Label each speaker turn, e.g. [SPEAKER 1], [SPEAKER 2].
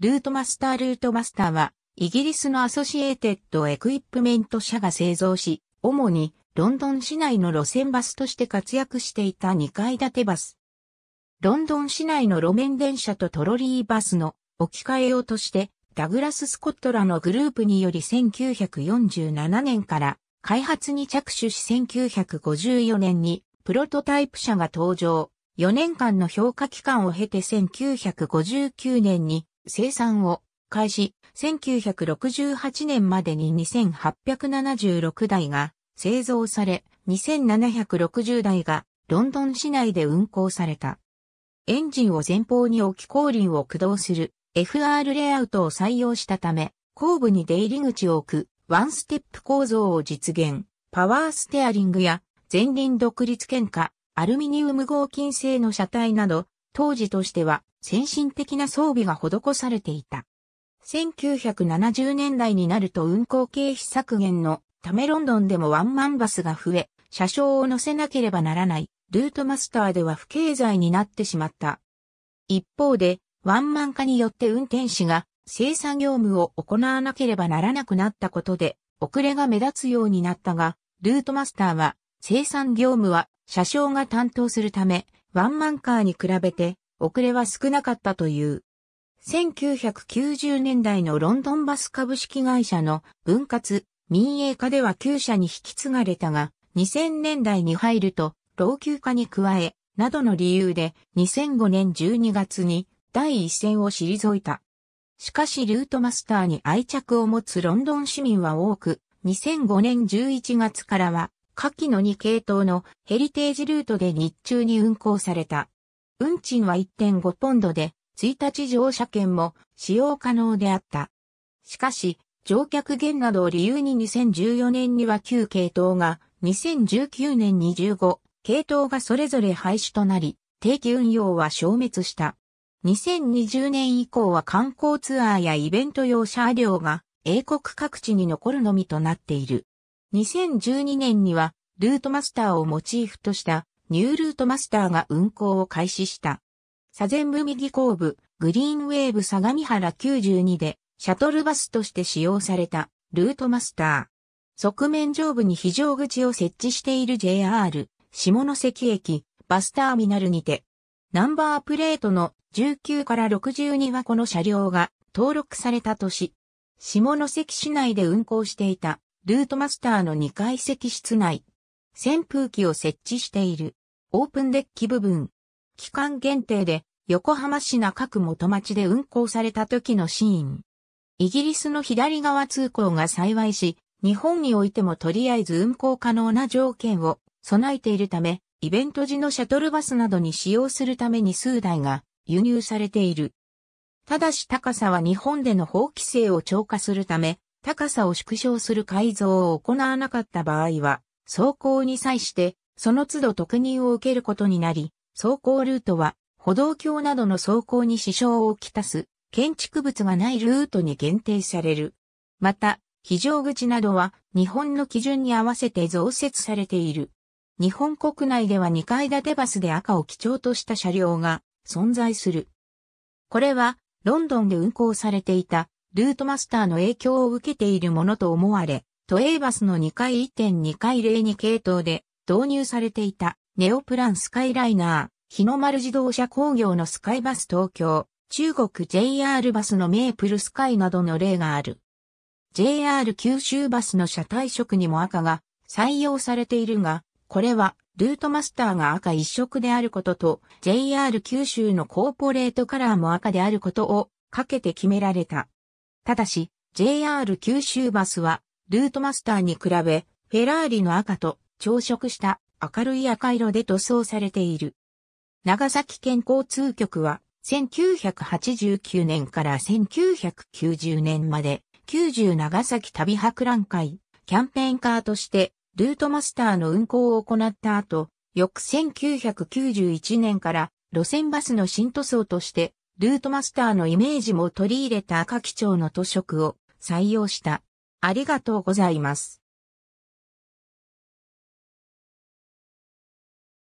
[SPEAKER 1] ルートマスタールートマスターは、イギリスのアソシエーテッドエクイプメント社が製造し、主にロンドン市内の路線バスとして活躍していた2階建てバス。ロンドン市内の路面電車とトロリーバスの置き換え用として、ダグラス・スコットラのグループにより1947年から開発に着手し1954年にプロトタイプ車が登場。4年間の評価期間を経て1959年に生産を開始、1968年までに2876台が製造され、2760台がロンドン市内で運行された。エンジンを前方に置き後輪を駆動する FR レイアウトを採用したため、後部に出入り口を置くワンステップ構造を実現、パワーステアリングや前輪独立喧嘩、アルミニウム合金製の車体など当時としては先進的な装備が施されていた。1970年代になると運行経費削減のためロンドンでもワンマンバスが増え、車掌を乗せなければならないルートマスターでは不経済になってしまった。一方で、ワンマン化によって運転士が生産業務を行わなければならなくなったことで、遅れが目立つようになったが、ルートマスターは、生産業務は車掌が担当するため、ワンマンカーに比べて遅れは少なかったという。1990年代のロンドンバス株式会社の分割、民営化では旧社に引き継がれたが、2000年代に入ると老朽化に加え、などの理由で2005年12月に第一線を退いた。しかしルートマスターに愛着を持つロンドン市民は多く、2005年11月からは下記の2系統のヘリテージルートで日中に運行された。運賃は1.5ポンドで、1日乗車券も使用可能であった。しかし、乗客減などを理由に2014年には9系統が、2019年2 5系統がそれぞれ廃止となり、定期運用は消滅した。2020年以降は観光ツアーやイベント用車両が英国各地に残るのみとなっている。2012年には、ルートマスターをモチーフとしたニュールートマスターが運行を開始した。左前部右後部、グリーンウェーブ相模原92で、シャトルバスとして使用された、ルートマスター。側面上部に非常口を設置している JR、下関駅、バスターミナルにて、ナンバープレートの19から62はこの車両が登録された年、下関市内で運行していたルートマスターの2階席室内、扇風機を設置している、オープンデッキ部分、期間限定で横浜市中区元町で運行された時のシーン。イギリスの左側通行が幸いし、日本においてもとりあえず運行可能な条件を備えているため、イベント時のシャトルバスなどに使用するために数台が輸入されている。ただし高さは日本での法規制を超過するため、高さを縮小する改造を行わなかった場合は、走行に際して、その都度特任を受けることになり、走行ルートは、歩道橋などの走行に支障をきたす、建築物がないルートに限定される。また、非常口などは日本の基準に合わせて増設されている。日本国内では2階建てバスで赤を基調とした車両が存在する。これはロンドンで運行されていたルートマスターの影響を受けているものと思われ、都営バスの2階1.2階02系統で導入されていたネオプランスカイライナー、日の丸自動車工業のスカイバス東京、中国 JR バスのメープルスカイなどの例がある。JR 九州バスの車体色にも赤が採用されているが、これはルートマスターが赤一色であることと JR 九州のコーポレートカラーも赤であることをかけて決められた。ただし、JR 九州バスは、ルートマスターに比べ、フェラーリの赤と朝食した明るい赤色で塗装されている。長崎県交通局は、1989年から1990年まで、90長崎旅博覧会、キャンペーンカーとして、ルートマスターの運行を行った後、翌1991年から、路線バスの新塗装として、ルートマスターのイメージも取り入れた赤基調の塗色を採用した。ありがとうございます。